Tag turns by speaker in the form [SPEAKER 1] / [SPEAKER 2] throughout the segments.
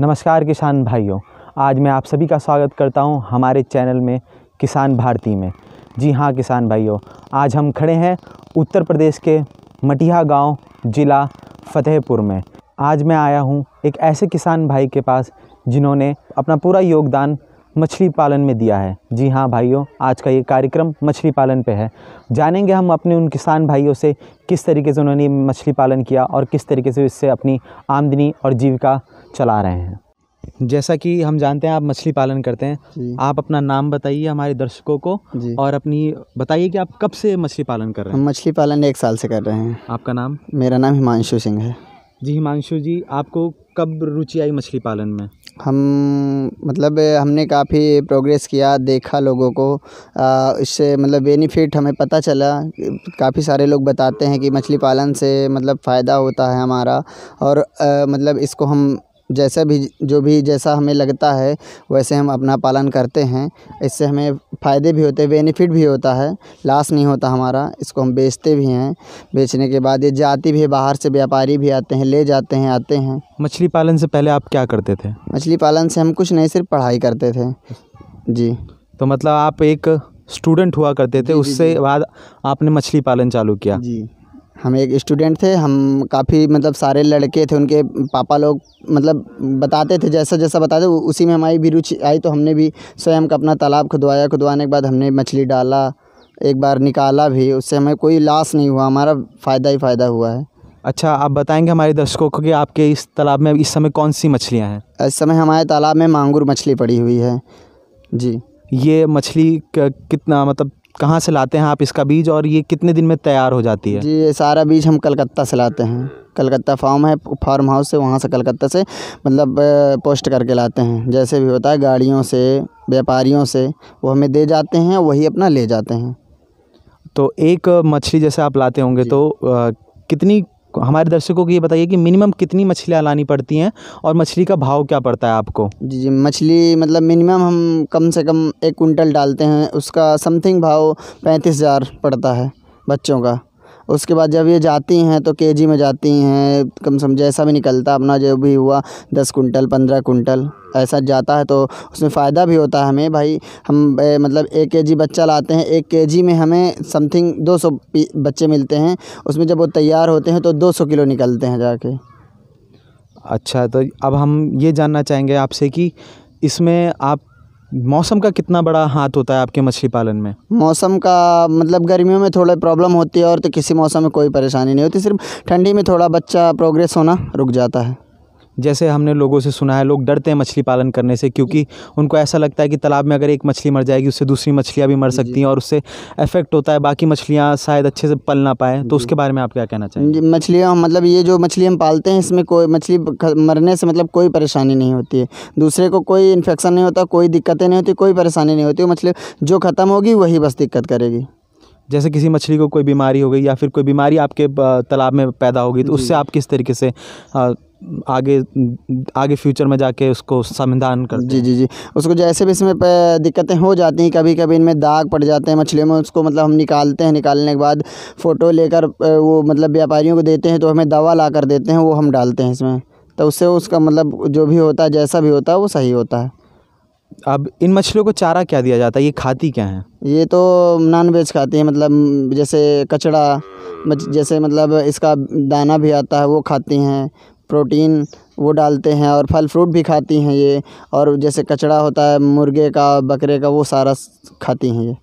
[SPEAKER 1] नमस्कार किसान भाइयों आज मैं आप सभी का स्वागत करता हूं हमारे चैनल में किसान भारती में जी हां किसान भाइयों आज हम खड़े हैं उत्तर प्रदेश के मटिया गांव जिला फतेहपुर में आज मैं आया हूं एक ऐसे किसान भाई के पास जिन्होंने अपना पूरा योगदान मछली पालन में दिया है जी हाँ भाइयों आज का ये कार्यक्रम मछली पालन पे है जानेंगे हम अपने उन किसान भाइयों से किस तरीके से उन्होंने मछली पालन किया और किस तरीके से इससे अपनी आमदनी और जीविका चला रहे हैं जैसा कि हम जानते हैं आप मछली पालन करते हैं आप अपना नाम बताइए हमारे दर्शकों को और अपनी बताइए कि आप कब से मछली पालन कर रहे हैं हम
[SPEAKER 2] मछली पालन एक साल से कर रहे हैं आपका नाम मेरा नाम हिमांशु सिंह है
[SPEAKER 1] जी हिमांशु जी आपको कब रुचि आई मछली पालन में
[SPEAKER 2] हम मतलब हमने काफ़ी प्रोग्रेस किया देखा लोगों को इससे मतलब बेनिफिट हमें पता चला काफ़ी सारे लोग बताते हैं कि मछली पालन से मतलब फ़ायदा होता है हमारा और मतलब इसको हम जैसा भी जो भी जैसा हमें लगता है वैसे हम अपना पालन करते हैं इससे हमें फ़ायदे भी होते हैं बेनिफिट भी होता है लॉस नहीं होता हमारा इसको हम बेचते भी हैं बेचने के बाद ये जाती भी है बाहर से व्यापारी भी आते हैं ले जाते हैं आते हैं
[SPEAKER 1] मछली पालन से पहले आप क्या
[SPEAKER 2] करते थे मछली पालन से हम कुछ नहीं सिर्फ पढ़ाई करते थे
[SPEAKER 1] जी तो मतलब आप एक स्टूडेंट हुआ करते थे उससे बाद आपने मछली पालन चालू किया जी
[SPEAKER 2] हम एक स्टूडेंट थे हम काफ़ी मतलब सारे लड़के थे उनके पापा लोग मतलब बताते थे जैसा जैसा बताते उसी में हमारी भी रुचि आई तो हमने भी स्वयं का अपना तालाब खुदवाया खुदवाने के बाद हमने मछली डाला एक बार निकाला भी उससे हमें कोई लॉस नहीं हुआ हमारा फ़ायदा ही फ़ायदा हुआ है
[SPEAKER 1] अच्छा आप बताएंगे हमारे दर्शकों को कि आपके इस तालाब में इस समय कौन सी मछलियाँ
[SPEAKER 2] हैं इस समय हमारे तालाब में मांगुर मछली पड़ी हुई है जी ये मछली
[SPEAKER 1] कितना मतलब कहाँ से लाते हैं आप इसका बीज और ये कितने दिन में तैयार हो जाती है जी
[SPEAKER 2] ये सारा बीज हम कलकत्ता से लाते हैं कलकत्ता फार्म है फार्म हाउस से वहाँ से कलकत्ता से मतलब पोस्ट करके लाते हैं जैसे भी होता है गाड़ियों से व्यापारियों से वो हमें दे जाते हैं वही अपना ले जाते हैं
[SPEAKER 1] तो एक मछली जैसे आप लाते होंगे तो आ, कितनी हमारे दर्शकों को ये बताइए कि मिनिमम कितनी मछलियाँ लानी पड़ती हैं और मछली का भाव क्या पड़ता है आपको
[SPEAKER 2] जी जी मछली मतलब मिनिमम हम कम से कम एक कुंटल डालते हैं उसका समथिंग भाव पैंतीस हज़ार पड़ता है बच्चों का उसके बाद जब ये जाती हैं तो के जी में जाती हैं कम सम जैसा भी निकलता अपना जो भी हुआ दस कुंटल पंद्रह कुंटल ऐसा जाता है तो उसमें फ़ायदा भी होता है हमें भाई हम ए, मतलब एक के जी बच्चा लाते हैं एक के जी में हमें समथिंग दो सौ बच्चे मिलते हैं उसमें जब वो तैयार होते हैं तो दो सौ किलो निकलते हैं जाके
[SPEAKER 1] अच्छा तो अब हम ये जानना चाहेंगे आपसे कि इसमें आप मौसम का कितना बड़ा हाथ होता है आपके मछली पालन में
[SPEAKER 2] मौसम का मतलब गर्मियों में थोड़ा प्रॉब्लम होती है और तो किसी मौसम में कोई परेशानी नहीं होती सिर्फ ठंडी में थोड़ा बच्चा प्रोग्रेस होना रुक जाता है
[SPEAKER 1] जैसे हमने लोगों से सुना है लोग डरते हैं मछली पालन करने से क्योंकि उनको ऐसा लगता है कि तालाब में अगर एक मछली मर जाएगी उससे दूसरी मछलियाँ भी मर सकती हैं और उससे इफेक्ट होता है बाकी मछलियाँ शायद अच्छे से पल ना पाए तो उसके बारे में आप क्या कहना
[SPEAKER 2] चाहेंगे मछलियाँ मतलब ये जो मछली हम पालते हैं इसमें कोई मछली मरने से मतलब कोई परेशानी नहीं होती है दूसरे को कोई इन्फेक्शन नहीं होता कोई दिक्कतें नहीं होती कोई परेशानी नहीं होती मछली जो ख़त्म होगी वही बस दिक्कत करेगी
[SPEAKER 1] जैसे किसी मछली को कोई बीमारी हो गई या फिर कोई बीमारी आपके तालाब में पैदा होगी तो उससे आप किस तरीके से आगे आगे फ्यूचर में जाके उसको समाधान कर जी जी जी
[SPEAKER 2] उसको जैसे भी इसमें दिक्कतें हो जाती हैं कभी कभी इनमें दाग पड़ जाते हैं मछलियों में उसको मतलब हम निकालते हैं निकालने के बाद फ़ोटो लेकर वो मतलब व्यापारियों को देते हैं तो हमें दवा ला कर देते हैं वो हम डालते हैं इसमें तो उससे उसका मतलब जो भी होता है जैसा भी होता है वो सही होता है
[SPEAKER 1] अब इन मछलियों को चारा क्या दिया जाता है ये खाती क्या है
[SPEAKER 2] ये तो नॉन वेज खाती है मतलब जैसे कचड़ा जैसे मतलब इसका दाना भी आता है वो खाती हैं प्रोटीन वो डालते हैं और फल फ्रूट भी खाती हैं ये और जैसे कचड़ा होता है मुर्गे का बकरे का वो सारा खाती हैं ये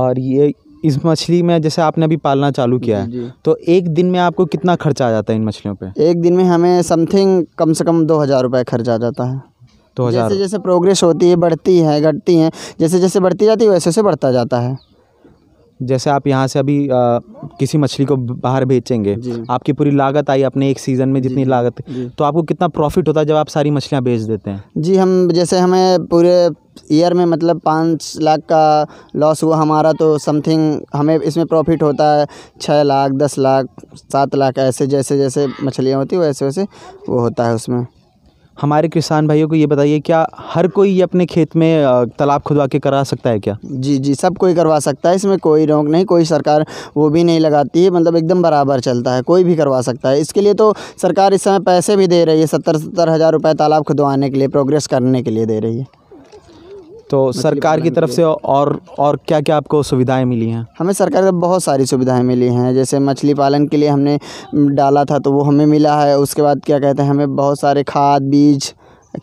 [SPEAKER 2] और ये
[SPEAKER 1] इस मछली में जैसे आपने अभी पालना चालू किया है तो एक दिन में आपको कितना खर्चा आ जाता है इन मछलियों पे
[SPEAKER 2] एक दिन में हमें समथिंग कम से कम दो हज़ार रुपये खर्चा आ जाता है दो हज़ार जैसे जैसे प्रोग्रेस होती है बढ़ती है घटती हैं जैसे जैसे बढ़ती जाती है वैसे वैसे बढ़ता जाता है
[SPEAKER 1] जैसे आप यहाँ से अभी आ, किसी मछली को बाहर बेचेंगे आपकी पूरी लागत आई अपने एक सीज़न में जितनी लागत तो आपको कितना प्रॉफिट होता है जब आप सारी मछलियाँ बेच देते हैं
[SPEAKER 2] जी हम जैसे हमें पूरे ईयर में मतलब पाँच लाख का लॉस हुआ हमारा तो समथिंग हमें इसमें प्रॉफिट होता है छः लाख दस लाख सात लाख ऐसे जैसे जैसे मछलियाँ होती वैसे वैसे वो होता है उसमें
[SPEAKER 1] हमारे किसान भाइयों को ये बताइए क्या हर कोई ये अपने खेत में तालाब खुदवा के करा सकता है क्या
[SPEAKER 2] जी जी सब कोई करवा सकता है इसमें कोई रोक नहीं कोई सरकार वो भी नहीं लगाती है मतलब एकदम बराबर चलता है कोई भी करवा सकता है इसके लिए तो सरकार इस समय पैसे भी दे रही है सत्तर सत्तर हज़ार रुपये तालाब खुदवाने के लिए प्रोग्रेस करने के लिए दे रही है तो मतलब सरकार की तरफ से तो-
[SPEAKER 1] और और क्या क्या आपको सुविधाएं मिली हैं
[SPEAKER 2] हमें सरकार से बहुत सारी सुविधाएं मिली हैं जैसे मछली पालन के लिए हमने डाला था तो वो हमें मिला है उसके बाद क्या कहते हैं हमें बहुत सारे खाद बीज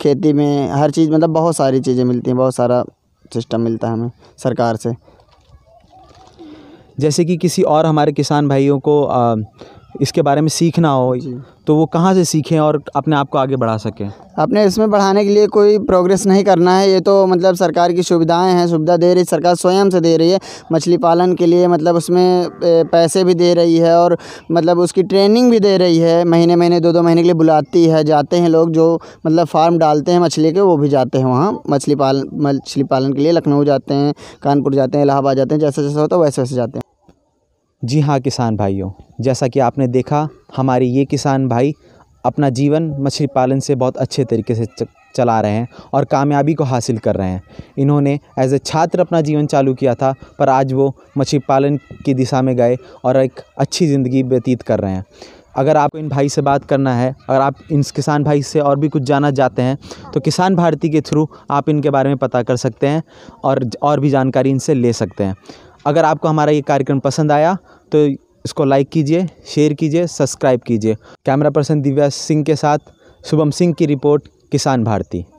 [SPEAKER 2] खेती में हर चीज़ मतलब बहुत सारी चीज़ें मिलती हैं बहुत सारा सिस्टम मिलता है हमें सरकार से
[SPEAKER 1] जैसे कि किसी और हमारे किसान भाइयों को आ, इसके बारे में सीखना हो तो वो कहाँ से सीखें और अपने आप को आगे बढ़ा सकें
[SPEAKER 2] अपने इसमें बढ़ाने के लिए कोई प्रोग्रेस नहीं करना है ये तो मतलब सरकार की सुविधाएं हैं सुविधा दे रही सरकार स्वयं से दे रही है मछली पालन के लिए मतलब उसमें पैसे भी दे रही है और मतलब उसकी ट्रेनिंग भी दे रही है महीने महीने दो दो महीने के लिए बुलाती है जाते हैं लोग जो मतलब फार्म डालते हैं मछली के वो भी जाते हैं वहाँ मछली पालन मछली पालन के लिए लखनऊ जाते हैं कानपुर जाते हैं इलाहाबाद जाते हैं जैसे जैसे होता तो है वैसे वैसे जाते हैं
[SPEAKER 1] जी हाँ किसान भाइयों जैसा कि आपने देखा हमारे ये किसान भाई अपना जीवन मछली पालन से बहुत अच्छे तरीके से चला रहे हैं और कामयाबी को हासिल कर रहे हैं इन्होंने एज ए छात्र अपना जीवन चालू किया था पर आज वो मछली पालन की दिशा में गए और एक अच्छी ज़िंदगी व्यतीत कर रहे हैं अगर आप इन भाई से बात करना है अगर आप इन किसान भाई से और भी कुछ जाना चाहते हैं तो किसान भारती के थ्रू आप इनके बारे में पता कर सकते हैं और और भी जानकारी इनसे ले सकते हैं अगर आपको हमारा ये कार्यक्रम पसंद आया तो इसको लाइक कीजिए शेयर कीजिए सब्सक्राइब कीजिए कैमरा पर्सन दिव्या सिंह के साथ शुभम सिंह की रिपोर्ट किसान भारती